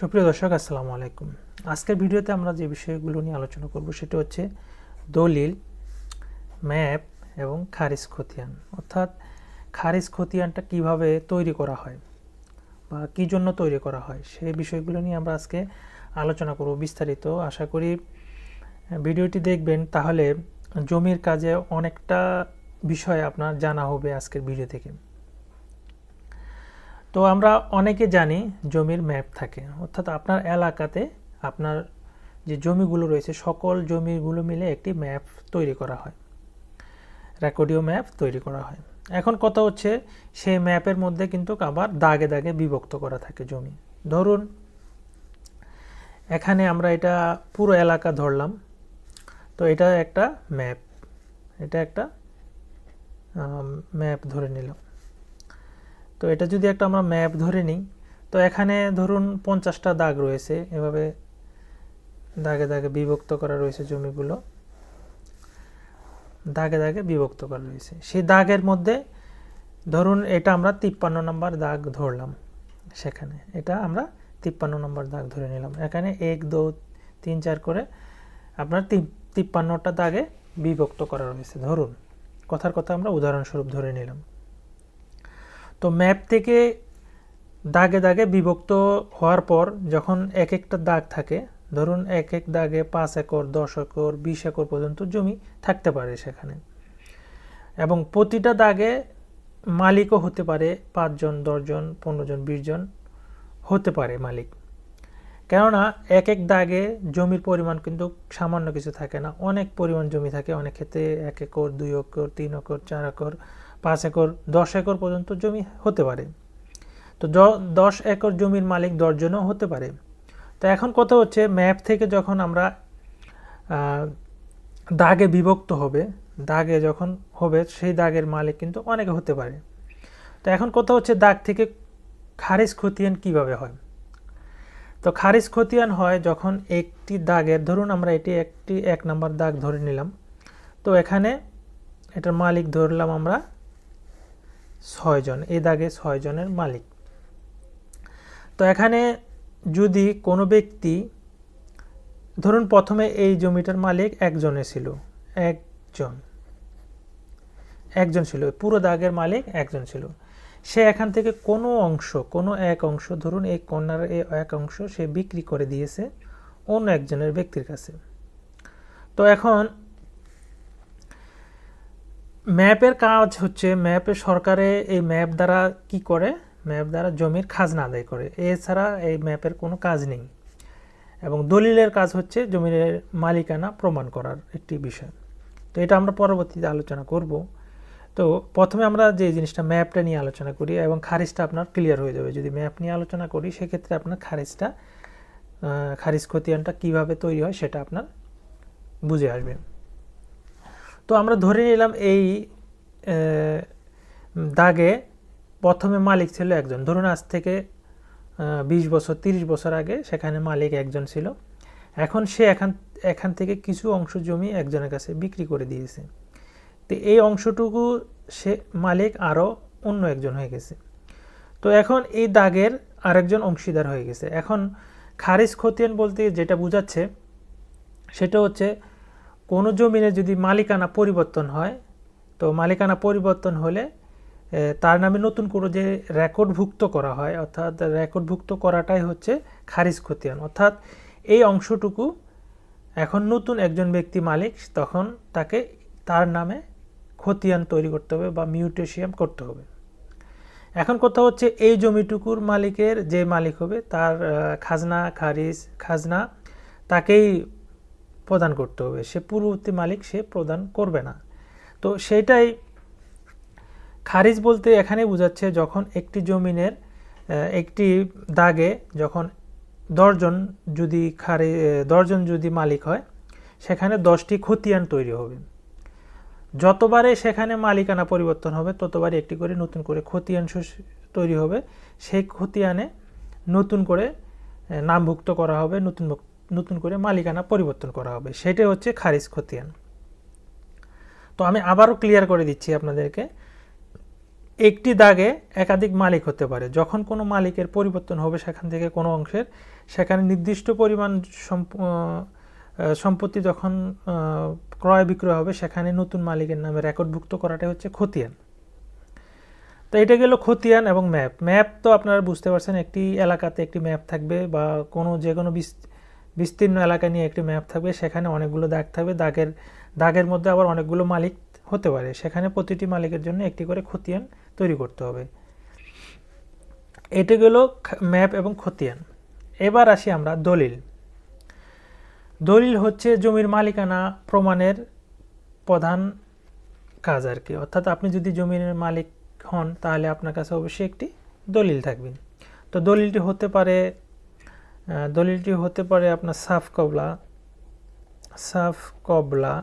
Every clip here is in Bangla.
সুপ্রিয় দর্শক আসসালামু আলাইকুম আজকের ভিডিওতে আমরা যে বিষয়গুলো নিয়ে আলোচনা করব সেটা হচ্ছে দলিল ম্যাপ এবং খারিজ খতিয়ান অর্থাৎ খারিজ খতিয়ানটা কিভাবে তৈরি করা হয় বা কী জন্য তৈরি করা হয় সেই বিষয়গুলো নিয়ে আমরা আজকে আলোচনা করব বিস্তারিত আশা করি ভিডিওটি দেখবেন তাহলে জমির কাজে অনেকটা বিষয় আপনার জানা হবে আজকের ভিডিও থেকে তো আমরা অনেকে জানি জমির ম্যাপ থাকে অর্থাৎ আপনার এলাকাতে আপনার যে জমিগুলো রয়েছে সকল জমিগুলো মিলে একটি ম্যাপ তৈরি করা হয় রেকর্ডিও ম্যাপ তৈরি করা হয় এখন কথা হচ্ছে সেই ম্যাপের মধ্যে কিন্তু আবার দাগে দাগে বিভক্ত করা থাকে জমি ধরুন এখানে আমরা এটা পুরো এলাকা ধরলাম তো এটা একটা ম্যাপ এটা একটা ম্যাপ ধরে নিলাম তো এটা যদি একটা আমরা ম্যাপ ধরে নিই তো এখানে ধরুন পঞ্চাশটা দাগ রয়েছে এভাবে দাগে দাগে বিভক্ত করা রয়েছে জমিগুলো দাগে দাগে বিভক্ত করা রয়েছে সেই দাগের মধ্যে ধরুন এটা আমরা তিপ্পান্ন নম্বর দাগ ধরলাম সেখানে এটা আমরা তিপ্পান্ন নম্বর দাগ ধরে নিলাম এখানে এক দু তিন চার করে আপনার তিপ্পান্নটা দাগে বিভক্ত করা রয়েছে ধরুন কথার কথা আমরা উদাহরণস্বরূপ ধরে নিলাম তো ম্যাপ থেকে দাগে দাগে বিভক্ত হওয়ার পর যখন এক একটা দাগ থাকে ধরুন এক এক দাগে পাঁচ একর দশ একর বিশ একর পর্যন্ত জমি থাকতে পারে সেখানে এবং প্রতিটা দাগে মালিকও হতে পারে পাঁচজন দশজন পনেরো জন বিশ জন হতে পারে মালিক কেননা এক এক দাগে জমির পরিমাণ কিন্তু সামান্য কিছু থাকে না অনেক পরিমাণ জমি থাকে অনেক ক্ষেত্রে এক একর দুই একর তিন একর চার একর পাঁচ একর দশ একর পর্যন্ত জমি হতে পারে তো দশ একর জমির মালিক দশজনও হতে পারে তো এখন কথা হচ্ছে ম্যাপ থেকে যখন আমরা দাগে বিভক্ত হবে দাগে যখন হবে সেই দাগের মালিক কিন্তু অনেকে হতে পারে তো এখন কথা হচ্ছে দাগ থেকে খারিজ খতিয়ান কিভাবে হয় তো খারিজ খতিয়ান হয় যখন একটি দাগের ধরুন আমরা এটি একটি এক নম্বর দাগ ধরে নিলাম তো এখানে এটার মালিক ধরলাম আমরা ছয়জন এ দাগে ছয়জনের মালিক তো এখানে যদি কোনো ব্যক্তি ধরুন প্রথমে এই জমিটার মালিক একজনে ছিল একজন একজন ছিল পুরো দাগের মালিক একজন ছিল সে এখান থেকে কোনো অংশ কোনো এক অংশ ধরুন এই কন্যার এই এক অংশ সে বিক্রি করে দিয়েছে অন্য একজনের ব্যক্তির কাছে তো এখন ম্যাপের কাজ হচ্ছে ম্যাপে সরকারে এই ম্যাপ দ্বারা কি করে ম্যাপ দ্বারা জমির খাজনা আদায় করে এছাড়া এই ম্যাপের কোনো কাজ নেই এবং দলিলের কাজ হচ্ছে জমির মালিকানা প্রমাণ করার একটি বিষয় তো এটা আমরা পরবর্তীতে আলোচনা করব তো প্রথমে আমরা যে জিনিসটা ম্যাপটা নিয়ে আলোচনা করি এবং খারিজটা আপনার ক্লিয়ার হয়ে যাবে যদি ম্যাপ নিয়ে আলোচনা করি সেক্ষেত্রে আপনার খারিজটা খারিজ খতিয়ানটা কীভাবে তৈরি হয় সেটা আপনার বুঝে আসবে তো আমরা ধরে নিলাম এই দাগে প্রথমে মালিক ছিল একজন ধরুন আজ থেকে ২০ বছর ৩০ বছর আগে সেখানে মালিক একজন ছিল এখন সে এখান এখান থেকে কিছু অংশ জমি একজনের কাছে বিক্রি করে দিয়েছে তো এই অংশটুকু সে মালিক আরও অন্য একজন হয়ে গেছে তো এখন এই দাগের আরেকজন অংশীদার হয়ে গেছে এখন খারিজ খতিয়ান বলতে যেটা বোঝাচ্ছে সেটা হচ্ছে কোনো জমিনে যদি মালিকানা পরিবর্তন হয় তো মালিকানা পরিবর্তন হলে তার নামে নতুন করে যে রেকর্ডভুক্ত করা হয় অর্থাৎ রেকর্ডভুক্ত করাটাই হচ্ছে খারিজ খতিয়ান অর্থাৎ এই অংশটুকু এখন নতুন একজন ব্যক্তি মালিক তখন তাকে তার নামে খতিয়ান তৈরি করতে হবে বা মিউটেশিয়াম করতে হবে এখন কথা হচ্ছে এই জমিটুকুর মালিকের যে মালিক হবে তার খাজনা খারিজ খাজনা তাকেই প্রদান করতে হবে সে পূর্ববর্তী মালিক সে প্রদান করবে না তো সেটাই খারিজ বলতে এখানে বোঝাচ্ছে যখন একটি জমিনের একটি দাগে যখন দশজন যদি খারি দশজন যদি মালিক হয় সেখানে দশটি খতিয়ান তৈরি হবে যতবারে সেখানে মালিকানা পরিবর্তন হবে ততবারই একটি করে নতুন করে খতিয়ান তৈরি হবে সেই খতিয়ানে নতুন করে নামভুক্ত করা হবে নতুন নতুন করে মালিকানা পরিবর্তন করা হবে সেটাই হচ্ছে খারিজ খতিয়ান তো আমি আবারও ক্লিয়ার করে দিচ্ছি আপনাদেরকে একটি দাগে একাধিক মালিক হতে পারে যখন কোনো মালিকের পরিবর্তন হবে সেখান থেকে কোনো অংশের সেখানে নির্দিষ্ট পরিমাণ সম্পত্তি যখন ক্রয় বিক্রয় হবে সেখানে নতুন মালিকের নামে রেকর্ডভুক্ত করাটাই হচ্ছে খতিয়ান তো এটা গেল খতিয়ান এবং ম্যাপ ম্যাপ তো আপনারা বুঝতে পারছেন একটি এলাকাতে একটি ম্যাপ থাকবে বা কোনো যে কোনো বিস্তীর্ণ এলাকা নিয়ে একটি ম্যাপ থাকবে সেখানে অনেকগুলো দাগ থাকবে দাগের দাগের মধ্যে আবার অনেকগুলো মালিক হতে পারে সেখানে প্রতিটি মালিকের জন্য একটি করে খতিয়ান তৈরি করতে হবে এটি গেল ম্যাপ এবং খতিয়ান এবার আসি আমরা দলিল দলিল হচ্ছে জমির মালিকানা প্রমাণের প্রধান কাজ আর কি অর্থাৎ আপনি যদি জমির মালিক হন তাহলে আপনার কাছে অবশ্যই একটি দলিল থাকবে তো দলিলটি হতে পারে দলিলটি হতে পারে আপনার সাফ কবলা সাফ কবলা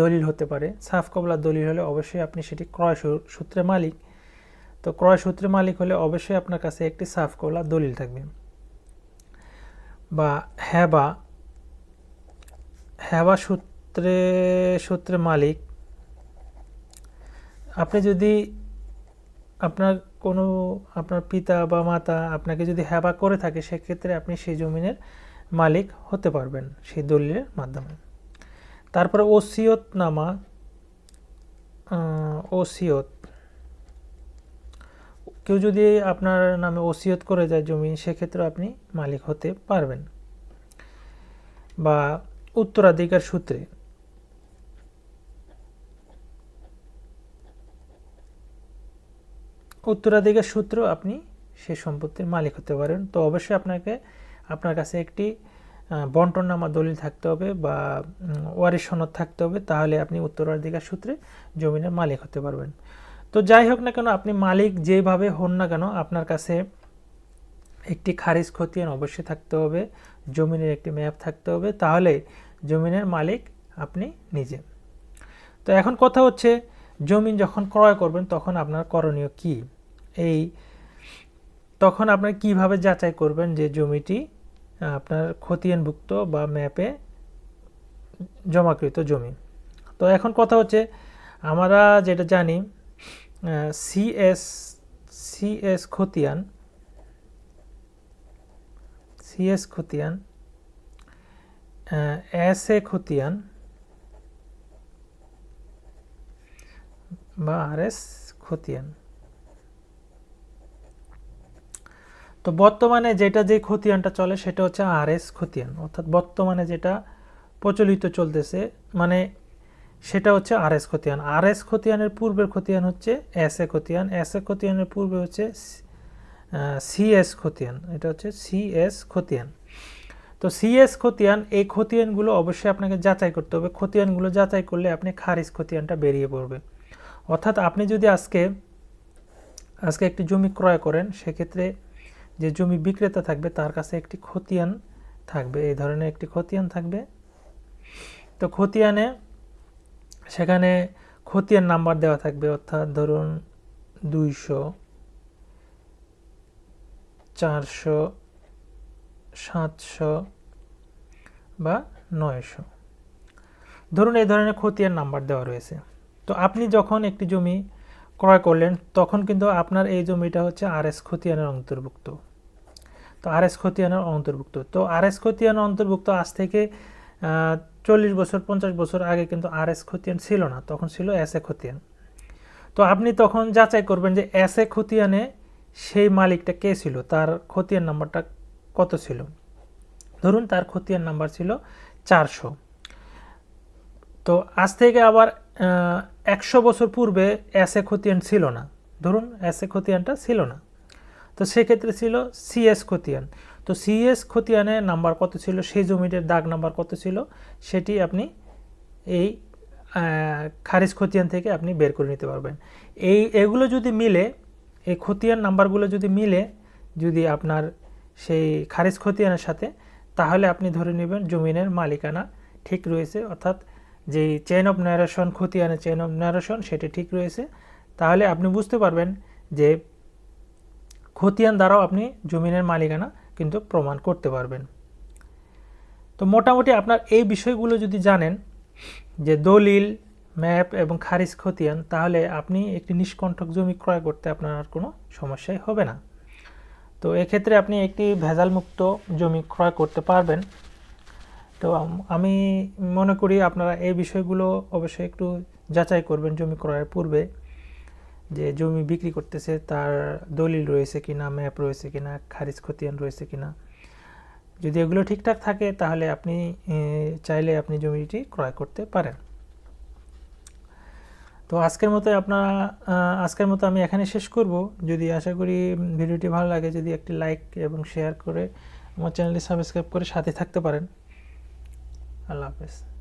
দলিল হতে পারে সাফ কবলা দলিল হলে অবশ্যই আপনি সেটি ক্রয় সূত্রে মালিক তো ক্রয় সূত্রে মালিক হলে অবশ্যই আপনার কাছে একটি সাফ কবলা দলিল থাকবে বা হ্যাবা হ্যাবা সূত্রে সূত্রে মালিক আপনি যদি আপনার কোনো আপনার পিতা বা মাতা আপনাকে যদি হ্যাবা করে থাকে সেক্ষেত্রে আপনি সেই জমিনের মালিক হতে পারবেন সেই দলিলের মাধ্যমে তারপরে নামা ওসিয়ত কেউ যদি আপনার নামে ওসিয়ত করে যায় জমি সেক্ষেত্রে আপনি মালিক হতে পারবেন বা উত্তরাধিকার সূত্রে উত্তরাধিকার সূত্র আপনি সে সম্পত্তির মালিক হতে পারেন তো অবশ্যই আপনাকে আপনার কাছে একটি বন্টন নামা দলিল থাকতে হবে বা ওয়ারি সনদ থাকতে হবে তাহলে আপনি উত্তরাধিকার সূত্রে জমিনের মালিক হতে পারবেন তো যাই হোক না কেন আপনি মালিক যেভাবে হন না কেন আপনার কাছে একটি খারিজ খতিয়ান অবশ্যই থাকতে হবে জমিনের একটি ম্যাপ থাকতে হবে তাহলে জমিনের মালিক আপনি নিজে তো এখন কথা হচ্ছে জমি যখন ক্রয় করবেন তখন আপনার করণীয় কী এই তখন আপনারা কিভাবে যাচাই করবেন যে জমিটি আপনার খতিয়ানভুক্ত বা ম্যাপে জমাকৃত জমি তো এখন কথা হচ্ছে আমরা যেটা জানি সিএস সিএস খতিয়ান সিএস খতিয়ান এস এ খতিয়ান বা আর এস খতিয়ান তো বর্তমানে যেটা যে খতিয়ানটা চলে সেটা হচ্ছে আর এস খতিয়ান অর্থাৎ বর্তমানে যেটা প্রচলিত চলতেছে মানে সেটা হচ্ছে আর এস খতিয়ান আর এস খতিয়ানের পূর্বের খতিয়ান হচ্ছে এস এ খতিয়ান এস এ খতিয়ানের পূর্বে হচ্ছে সিএস খতিয়ান এটা হচ্ছে সিএস খতিয়ান তো সিএস খতিয়ান এই খতিয়ানগুলো অবশ্যই আপনাকে যাচাই করতে হবে খতিয়ানগুলো যাচাই করলে আপনি খারিজ খতিয়ানটা বেরিয়ে পড়বে অর্থাৎ আপনি যদি আজকে আজকে একটি জমি ক্রয় করেন সেক্ষেত্রে যে জমি বিক্রেতা থাকবে তার কাছে একটি খতিয়ান থাকবে এই ধরনের একটি খতিয়ান থাকবে তো খতিয়ানে সেখানে খতিয়ান নাম্বার দেওয়া থাকবে অর্থাৎ ধরুন দুইশো চারশো সাতশো বা নয়শো ধরুন এই ধরনের খতিয়ান নাম্বার দেওয়া রয়েছে তো আপনি যখন একটি জমি ক্রয় করলেন তখন কিন্তু আপনার এই জমিটা হচ্ছে আর এস খতিয়ানের অন্তর্ভুক্ত তো আর এস খতিয়ানের অন্তর্ভুক্ত তো আর এস খতিয়ান অন্তর্ভুক্ত আজ থেকে চল্লিশ বছর পঞ্চাশ বছর আগে কিন্তু আর এস খতিয়ান ছিল না তখন ছিল এস এ খতিয়ান তো আপনি তখন যাচাই করবেন যে এস এ খতিয়ানে সেই মালিকটা কে ছিল তার খতিয়ান নাম্বারটা কত ছিল ধরুন তার খতিয়ান নাম্বার ছিল চারশো তো আজ থেকে আবার একশো বছর পূর্বে এস এ খতিয়ান ছিল না ধরুন এস এ খতিয়ানটা ছিল না তো সেক্ষেত্রে ছিল সিএস খতিয়ান তো সিএস খতিয়ানে নাম্বার কত ছিল সেই জমিটার দাগ নাম্বার কত ছিল সেটি আপনি এই খারিজ খতিয়ান থেকে আপনি বের করে নিতে পারবেন এই এগুলো যদি মিলে এই খতিয়ান নাম্বারগুলো যদি মিলে যদি আপনার সেই খারিজ খতিয়ানের সাথে তাহলে আপনি ধরে নেবেন জমিনের মালিকানা ঠিক রয়েছে অর্থাৎ যেই চেন অফ ন্যারেশন খতিয়ানের চেন অফ ন্যারেশন সেটি ঠিক রয়েছে তাহলে আপনি বুঝতে পারবেন যে খতিয়ান দ্বারাও আপনি জমিনের মালিকানা কিন্তু প্রমাণ করতে পারবেন তো মোটামুটি আপনার এই বিষয়গুলো যদি জানেন যে দলিল ম্যাপ এবং খারিজ খতিয়ান তাহলে আপনি একটি নিষ্কণ্ঠক জমি ক্রয় করতে আপনার আর কোনো সমস্যাই হবে না তো এক্ষেত্রে আপনি একটি ভেজালমুক্ত জমি ক্রয় করতে পারবেন তো আমি মনে করি আপনারা এই বিষয়গুলো অবশ্যই একটু যাচাই করবেন জমি ক্রয়ের পূর্বে যে জমি বিক্রি করতেছে তার দলিল রয়েছে কিনা ম্যাপ রয়েছে কিনা খারিজ খতিয়ান রয়েছে কিনা যদি এগুলো ঠিকঠাক থাকে তাহলে আপনি চাইলে আপনি জমিটি ক্রয় করতে পারেন তো আজকের মতো আপনার আজকের মতো আমি এখানে শেষ করব যদি আশা করি ভিডিওটি ভালো লাগে যদি একটি লাইক এবং শেয়ার করে আমার চ্যানেলটি সাবস্ক্রাইব করে সাথে থাকতে পারেন আল্লাহ হাফেজ